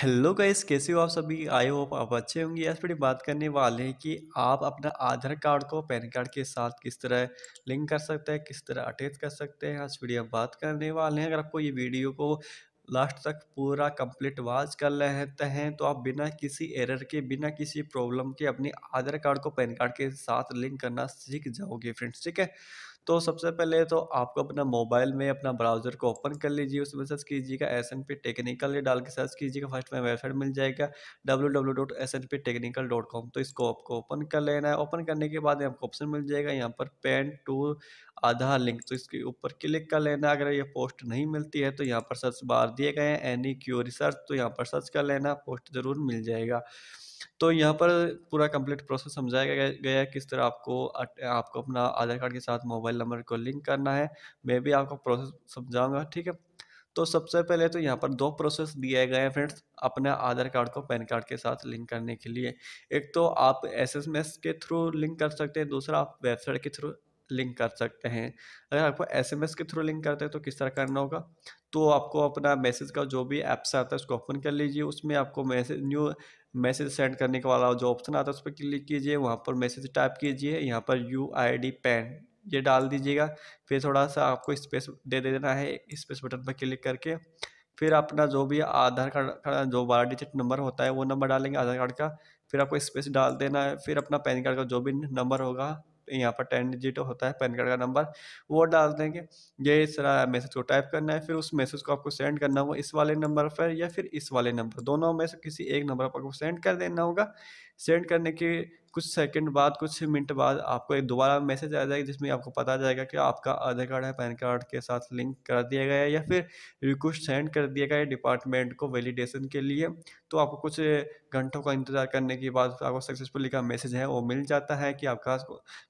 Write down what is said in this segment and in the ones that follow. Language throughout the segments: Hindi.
हेलो गाइस कैसे हो आप सभी आए हो आप अच्छे होंगे आज वीडियो बात करने वाले हैं कि आप अपना आधार कार्ड को पैन कार्ड के साथ किस तरह लिंक कर सकते हैं किस तरह अटैच कर सकते हैं आज वीडियो हम बात करने वाले हैं अगर आपको ये वीडियो को लास्ट तक पूरा कंप्लीट वाच कर लेते हैं तो आप बिना किसी एरर के बिना किसी प्रॉब्लम के अपने आधार कार्ड को पैन कार्ड के साथ लिंक करना सीख जाओगे फ्रेंड्स ठीक है तो सबसे पहले तो आपको अपना मोबाइल में अपना ब्राउज़र को ओपन कर लीजिए उसमें सर्च कीजिएगा एस एन पी टेक्निकल डाल के सर्च कीजिएगा फर्स्ट में वेबसाइट मिल जाएगा W W dot S N P technical dot com तो इसको आपको ओपन कर लेना है ओपन करने के बाद आपको ऑप्शन मिल जाएगा यहाँ पर पेन टू आधार लिंक तो इसके ऊपर क्लिक कर लेना अगर ये पोस्ट नहीं मिलती है तो यहाँ पर सर्च बार दिए गए हैं एनी क्यू रिसर्च तो यहाँ पर सर्च कर लेना पोस्ट ज़रूर मिल जाएगा तो यहाँ पर पूरा कंप्लीट प्रोसेस समझाया गया, है किस तरह आपको आपको अपना आधार कार्ड के साथ मोबाइल नंबर को लिंक करना है मैं भी आपको प्रोसेस समझाऊंगा ठीक है तो सबसे पहले तो यहाँ पर दो प्रोसेस दिए गए हैं फ्रेंड्स अपने आधार कार्ड को पैन कार्ड के साथ लिंक करने के लिए एक तो आप एस के थ्रू लिंक कर सकते हैं दूसरा आप वेबसाइट के थ्रू लिंक कर सकते हैं अगर आपको एसएमएस के थ्रू लिंक करते हैं तो किस तरह करना होगा तो आपको अपना मैसेज का जो भी ऐप्स आता है उसको ओपन कर लीजिए उसमें आपको मैसेज न्यू मैसेज सेंड करने के वाला जो ऑप्शन आता है उस पर क्लिक कीजिए वहाँ पर मैसेज टाइप कीजिए यहाँ पर यू आई डी पैन ये डाल दीजिएगा फिर थोड़ा सा आपको स्पेस दे दे देना है स्पेस बटन पर क्लिक करके फिर अपना जो भी आधार कार्ड का जो बारह डिजिट नंबर होता है वो नंबर डालेंगे आधार कार्ड का फिर आपको स्पेस डाल देना है फिर अपना पैन कार्ड का जो भी नंबर होगा यहाँ पर टेन डिजिट होता है पैन कार्ड का नंबर वो डाल देंगे ये इस तरह मैसेज को टाइप करना है फिर उस मैसेज को आपको सेंड करना होगा इस वाले नंबर पर या फिर इस वाले नंबर दोनों में से किसी एक नंबर पर आपको सेंड कर देना होगा सेंड करने के कुछ सेकंड बाद कुछ मिनट बाद आपको एक दोबारा मैसेज आ जाएगा जिसमें आपको पता जाएगा कि आपका आधार कार्ड है पैन कार्ड के साथ लिंक कर दिया गया है या फिर रिक्वेस्ट सेंड कर दिया गया है डिपार्टमेंट को वैलिडेशन के लिए तो आपको कुछ घंटों का इंतजार करने के बाद आपको सक्सेसफुली का मैसेज है वो मिल जाता है कि आपका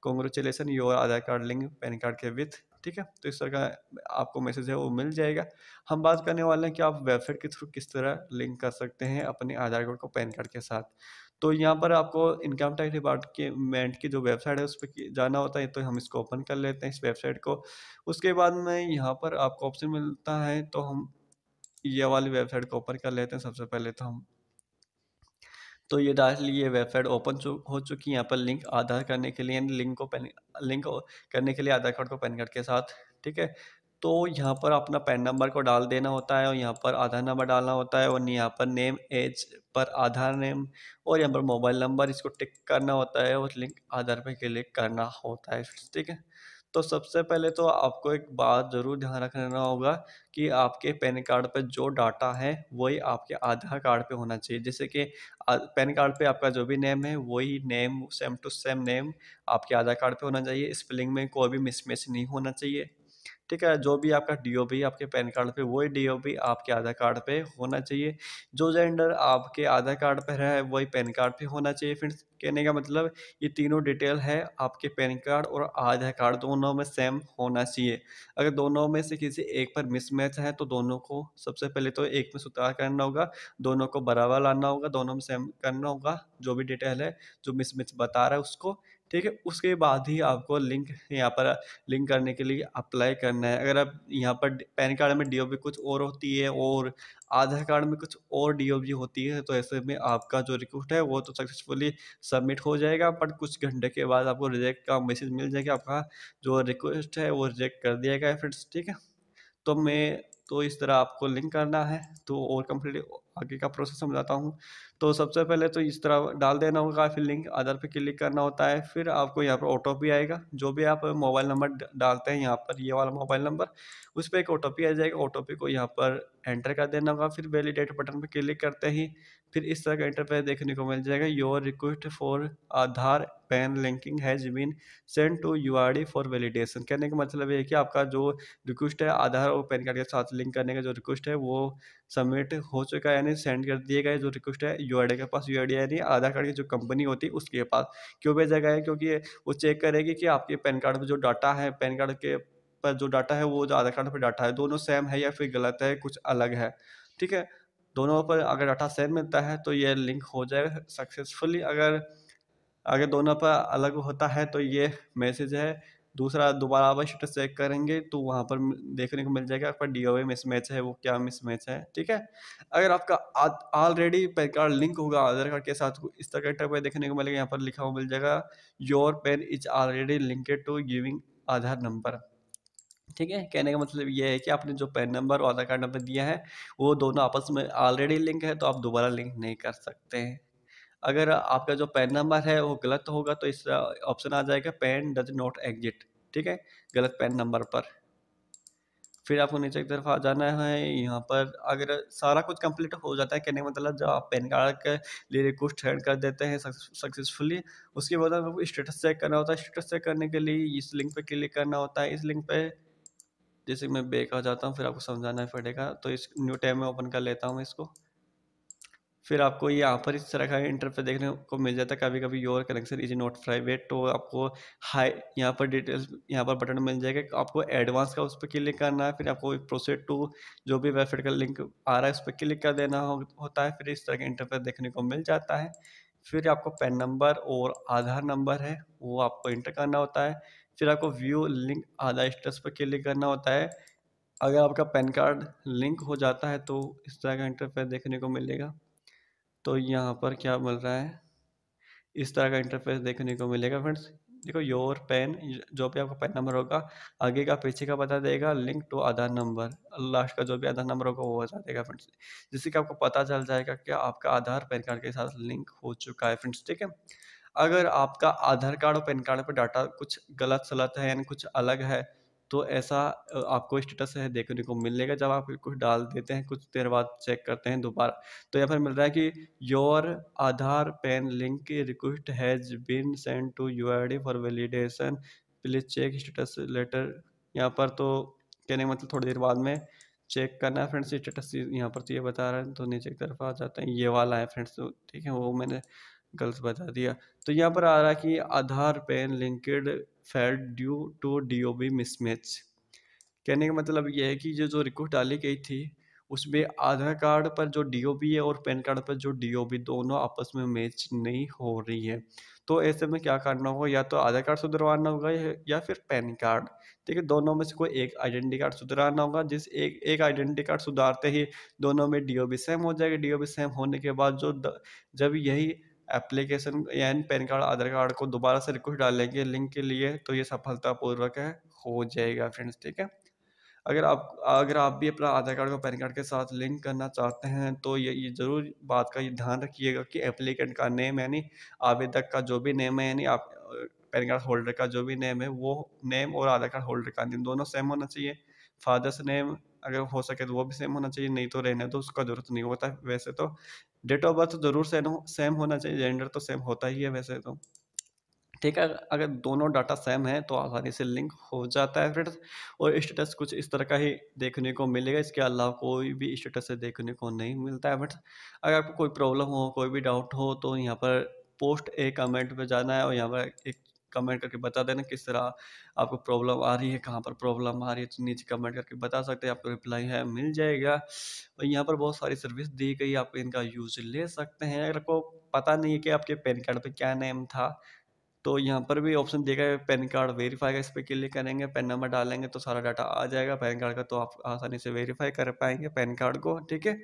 congratulation your Aadhaar card link PAN card के विथ ठीक है तो इस तरह का आपको मैसेज है वो मिल जाएगा हम बात करने वाले हैं कि आप वेबसाइट के थ्रू किस तरह लिंक कर सकते हैं अपने आधार कार्ड को पैन कार्ड के साथ तो यहाँ पर आपको इनकम टैक्स डिपार्टमेंट की जो वेबसाइट है उस पर जाना होता है तो हम इसको ओपन कर लेते हैं इस वेबसाइट को उसके बाद में यहाँ पर आपको ऑप्शन मिलता है तो हम ये वाली वेबसाइट को ओपन कर लेते हैं सबसे पहले तो हम तो ये डायरेक्टली ये वेबसाइट ओपन हो चुकी है यहाँ पर लिंक आधार करने के लिए लिंक को पेन लिंक करने के लिए आधार कार्ड को पैन कार्ड के साथ ठीक है तो यहाँ पर अपना पैन नंबर को डाल देना होता है और यहाँ पर आधार नंबर डालना होता है और यहाँ पर नेम एज पर आधार नेम और यहाँ पर मोबाइल नंबर इसको टिक करना होता है और लिंक आधार पर क्लिक करना होता है ठीक है तो सबसे पहले तो आपको एक बात ज़रूर ध्यान रखना होगा कि आपके पैन कार्ड पर जो डाटा है वही आपके आधार कार्ड पर होना चाहिए जैसे कि पैन कार्ड पर आपका जो भी नेम है वही name same to same name आपके आधार कार्ड पर होना चाहिए स्पेलिंग में कोई भी मिसमैच नहीं होना चाहिए ठीक है जो भी आपका डी ओ आपके पैन कार्ड पे वही डी ओ आपके आधार कार्ड पे होना चाहिए जो जेंडर आपके आधार कार्ड पर है वही पैन कार्ड पे होना चाहिए फिर कहने का मतलब ये तीनों डिटेल है आपके पैन कार्ड और आधार कार्ड दोनों में सेम होना चाहिए अगर दोनों में से किसी एक पर मिसमैच है तो दोनों को सबसे पहले तो एक में सुधार करना होगा दोनों को बराबर लाना होगा दोनों में सेम करना होगा जो भी डिटेल है जो मिसमैच बता रहा है उसको ठीक है उसके बाद ही आपको लिंक यहाँ पर लिंक करने के लिए अप्लाई करना है अगर आप यहाँ पर पैन कार्ड में डी कुछ और होती है और आधार कार्ड में कुछ और डी होती है तो ऐसे में आपका जो रिक्वेस्ट है वो तो सक्सेसफुली सबमिट हो जाएगा बट कुछ घंटे के बाद आपको रिजेक्ट का मैसेज मिल जाएगा आपका जो रिक्वेस्ट है वो रिजेक्ट कर दिया गया फ्रेंड्स ठीक है तो मैं तो इस तरह आपको लिंक करना है तो और कम्प्लीट आगे का प्रोसेस समझाता हूँ तो सबसे पहले तो इस तरह डाल देना होगा फिर लिंक आधार पे क्लिक करना होता है फिर आपको यहाँ पर ओ भी आएगा जो भी आप मोबाइल नंबर डालते हैं यहाँ पर ये वाला मोबाइल नंबर उस पर एक ओ आ जाएगा ओ को यहाँ पर एंटर कर देना होगा फिर वैलिडेट बटन पर क्लिक करते ही फिर इस तरह का इंटरफेस देखने को मिल जाएगा your request for Aadhaar PAN linking has been send to U R D for validation कहने का मतलब ये है कि आपका जो रिक्वेस्ट है आधार और पैन कार्ड के साथ लिंक करने का जो रिक्वेस्ट है वो सबमिट हो चुका है यानी सेंड कर दिए गए जो रिक्वेस्ट है यूआईडी के पास आई नहीं आधार कार्ड की जो कंपनी होती है उसके पास क्यों भेजा गया है क्योंकि वो चेक करेगी कि आपके पैन कार्ड में जो डाटा है पैन कार्ड के पर जो डाटा है वो जो आधार कार्ड पर डाटा है दोनों सेम है या फिर गलत है कुछ अलग है ठीक है दोनों पर अगर डाटा सेम मिलता है तो ये लिंक हो जाएगा सक्सेसफुली अगर अगर दोनों पर अलग होता है तो ये मैसेज है दूसरा दोबारा आप स्टेटस चेक करेंगे तो वहाँ पर देखने को मिल जाएगा आपका डी ओ ए मिसमैच है वो क्या मिसमैच है ठीक है अगर आपका ऑलरेडी पैन कार्ड लिंक होगा आधार कार्ड के साथ इस तरह का टैप देखने को मिलेगा यहाँ पर लिखा हुआ मिल जाएगा your PAN is already linked to giving Aadhaar number ठीक है कहने का मतलब ये है कि आपने जो पैन नंबर और आधार कार्ड नंबर दिया है वो दोनों आपस में ऑलरेडी लिंक है तो आप दोबारा लिंक नहीं कर सकते हैं अगर आपका जो पैन नंबर है वो गलत होगा तो इस ऑप्शन आ जाएगा पैन डज नॉट एग्जिट ठीक है गलत पैन नंबर पर फिर आपको नीचे की तरफ आ जाना है यहाँ पर अगर सारा कुछ कंप्लीट हो जाता है कहने का मतलब जब आप पैन कार्ड के लिए रिक्वेस्ट हैंड कर देते हैं सक्सेसफुली उसके बाद आपको स्टेटस चेक करना होता है स्टेटस चेक करने के लिए इस लिंक पर क्लिक करना होता है इस लिंक पर जैसे मैं बेक आ जाता हूँ फिर आपको समझाना पड़ेगा तो इस न्यू टैब में ओपन कर लेता हूँ इसको फिर आपको यहाँ पर इस तरह का इंटरफेस देखने को मिल जाता है कभी कभी your connection is not private तो आपको हाई यहाँ पर डिटेल्स यहाँ पर बटन मिल जाएगा आपको एडवांस का उस पर क्लिक करना है फिर आपको प्रोसेड टू जो भी वेबसाइट का लिंक आ रहा है उस पर क्लिक कर देना हो, होता है फिर इस तरह का इंटरफेस देखने को मिल जाता है फिर आपको पेन नंबर और आधार नंबर है वो आपको इंटर करना होता है फिर आपको व्यू लिंक आधार स्टेटस पर क्लिक करना होता है अगर आपका पैन कार्ड लिंक हो जाता है तो इस तरह का इंटरफेस देखने को मिलेगा तो यहाँ पर क्या मिल रहा है इस तरह का इंटरफेस देखने को मिलेगा फ्रेंड्स देखो योर पेन जो भी आपका पेन नंबर होगा आगे का पीछे का बता देगा link to Aadhaar number last का जो भी आधार नंबर होगा वो बता देगा फ्रेंड्स जिससे कि आपको पता चल जाएगा कि आपका आधार पैन कार्ड के साथ लिंक हो चुका है फ्रेंड्स ठीक है अगर आपका आधार कार्ड और पैन कार्ड पर डाटा कुछ गलत सलत है यानी कुछ अलग है तो ऐसा आपको स्टेटस है देखने को मिलेगा जब आप कुछ डाल देते हैं कुछ देर बाद चेक करते हैं दोबारा तो यहाँ पर मिल रहा है कि your Aadhaar PAN link request has been send to U I for validation please check status later यहाँ पर तो कहने का मतलब थोड़ी देर बाद में चेक करना है फ्रेंड्स स्टेटस यहाँ पर तो ये बता रहे हैं तो नीचे की तरफ आ जाते हैं ये वाला है फ्रेंड्स तो ठीक है वो मैंने गलत बता दिया तो यहाँ पर आ रहा है कि Aadhaar PAN linked failed due to D O B mismatch कहने का मतलब यह है कि ये जो रिक्वेस्ट डाली गई थी उसमें आधार कार्ड पर जो डी ओ बी है और पैन कार्ड पर जो डी ओ बी दोनों आपस में मैच नहीं हो रही है तो ऐसे में क्या करना होगा या तो आधार कार्ड सुधरवाना होगा या फिर पैन कार्ड ठीक है दोनों में से कोई एक आइडेंटिटी कार्ड सुधराना होगा जिस एक एक आइडेंटिटी कार्ड सुधारते ही दोनों में डी ओ बी सेम हो जाएगी बी सेम होने के बाद जो द, जब यही एप्लीकेशन यानी पैन कार्ड आधार कार्ड को दोबारा से रिक्वेस्ट डालेंगे लिंक के लिए तो ये सफलतापूर्वक है हो जाएगा फ्रेंड्स ठीक है अगर आप अगर आप भी अपना आधार कार्ड को पैन कार्ड के साथ लिंक करना चाहते हैं तो ये ये ज़रूर बात का ये ध्यान रखिएगा कि एप्लीकेंट का नेम यानी आवेदक का जो भी नेम है यानी आप पैन कार्ड होल्डर का जो भी नेम है वो नेम और आधार कार्ड होल्डर का नेम दोनों सेम होना चाहिए फादर्स नेम अगर हो सके तो वो भी सेम होना चाहिए नहीं तो रहने तो उसका जरूरत नहीं होता वैसे तो डेट ऑफ बर्थ जरूर सेम हो सेम होना चाहिए जेंडर तो सेम होता ही है वैसे तो ठीक है अगर दोनों डाटा सेम है तो आसानी से लिंक हो जाता है फ्रेंड्स और स्टेटस कुछ इस तरह का ही देखने को मिलेगा इसके अलावा कोई भी स्टेटस से देखने को नहीं मिलता है बट अगर आपको कोई प्रॉब्लम हो कोई भी डाउट हो तो यहाँ पर पोस्ट एक कमेंट पे जाना है और यहाँ पर एक कमेंट करके बता देना किस तरह आपको प्रॉब्लम आ रही है कहाँ पर प्रॉब्लम आ रही है तो नीचे कमेंट करके बता सकते हैं आपको रिप्लाई है मिल जाएगा और यहाँ पर बहुत सारी सर्विस दी गई आप इनका यूज ले सकते हैं अगर आपको पता नहीं है कि आपके पैन कार्ड पर क्या नेम था तो यहाँ पर भी ऑप्शन देखा है पैन कार्ड वेरीफाई का इस पर क्लिक करेंगे पैन नंबर डालेंगे तो सारा डाटा आ जाएगा पैन कार्ड का तो आप आसानी से वेरीफाई कर पाएंगे पैन कार्ड को ठीक है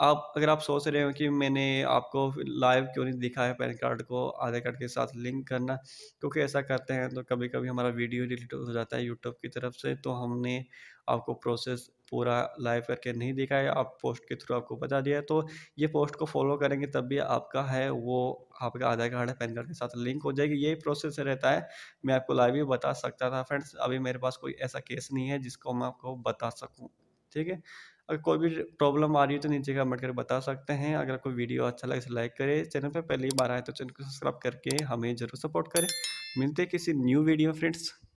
आप अगर आप सोच रहे हो कि मैंने आपको लाइव क्यों नहीं दिखा है पैन कार्ड को आधार कार्ड के साथ लिंक करना क्योंकि ऐसा करते हैं तो कभी कभी हमारा वीडियो डिलीट हो जाता है यूट्यूब की तरफ से तो हमने आपको प्रोसेस पूरा लाइव करके नहीं दिखा है आप पोस्ट के थ्रू आपको बता दिया है तो ये पोस्ट को फॉलो करेंगे तब भी आपका है वो आपका आधार कार्ड है पैन कार्ड के साथ लिंक हो जाएगी यही प्रोसेस रहता है मैं आपको लाइव ही बता सकता था फ्रेंड्स अभी मेरे पास कोई ऐसा केस नहीं है जिसको मैं आपको बता सकूँ ठीक है अगर कोई भी प्रॉब्लम आ रही है तो नीचे कमेंट करके बता सकते हैं अगर आपको वीडियो अच्छा लगे तो लाइक करें चैनल पर पहली बार आए तो चैनल को सब्सक्राइब करके हमें ज़रूर सपोर्ट करें मिलते हैं किसी न्यू वीडियो फ्रेंड्स